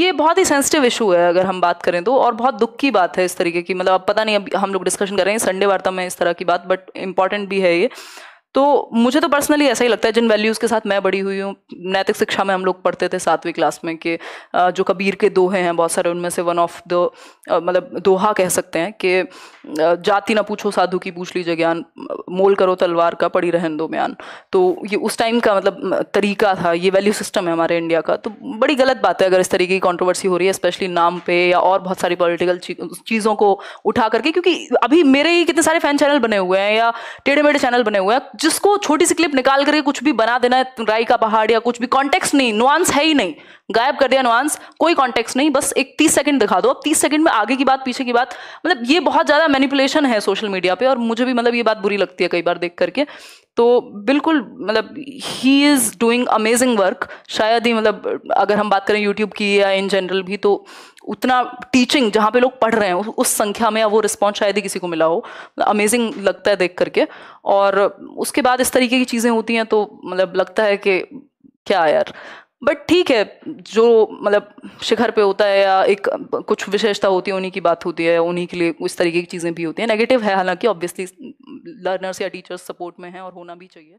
ये बहुत ही sensitive issue है अगर हम बात करें तो और बहुत दुख की बात है इस तरीके की मतलब अब पता नहीं अब हम लोग डिस्कशन कर रहे हैं संडे वार्ता में इस तरह की बात बट इम्पॉर्टेंट भी है ये तो मुझे तो पर्सनली ऐसा ही लगता है जिन वैल्यूज़ के साथ मैं बड़ी हुई हूँ नैतिक शिक्षा में हम लोग पढ़ते थे सातवीं क्लास में कि जो कबीर के दोहे हैं बहुत सारे उनमें से वन ऑफ द मतलब दोहा कह सकते हैं कि जाति ना पूछो साधु की पूछ लीजिए ज्ञान मोल करो तलवार का पड़ी रहन दो म्यान तो ये उस टाइम का मतलब तरीका था ये वैल्यू सिस्टम है हमारे इंडिया का तो बड़ी गलत बात है अगर इस तरीके की कॉन्ट्रोवर्सी हो रही है स्पेशली नाम पे या और बहुत सारी पॉलिटिकल चीज़ों को उठा करके क्योंकि अभी मेरे ही कितने सारे फैन चैनल बने हुए हैं या टेढ़े मेढ़े चैनल बने हुए हैं जिसको छोटी सी क्लिप निकाल करके कुछ भी बना देना है राई का पहाड़ या कुछ भी कॉन्टेक्स्ट नहीं नुआंस है ही नहीं गायब कर दिया नुआंस कोई कॉन्टेक्स्ट नहीं बस एक तीस सेकंड दिखा दो अब तीस सेकंड में आगे की बात पीछे की बात मतलब ये बहुत ज़्यादा मैनिपुलेशन है सोशल मीडिया पे और मुझे भी मतलब ये बात बुरी लगती है कई बार देख करके तो बिल्कुल मतलब ही इज़ डूइंग अमेजिंग वर्क शायद ही मतलब अगर हम बात करें यूट्यूब की या इन जनरल भी तो उतना टीचिंग जहाँ पे लोग पढ़ रहे हैं उस संख्या में या वो रिस्पॉन्स शायद ही किसी को मिला हो अमेजिंग लगता है देख करके और उसके बाद इस तरीके की चीज़ें होती हैं तो मतलब लगता है कि क्या यार बट ठीक है जो मतलब शिखर पे होता है या एक कुछ विशेषता होती है उन्हीं की बात होती है उन्हीं के लिए उस तरीके की चीज़ें भी होती हैं नेगेटिव है हालांकि ऑब्वियसली लर्नर्स या टीचर्स सपोर्ट में हैं और होना भी चाहिए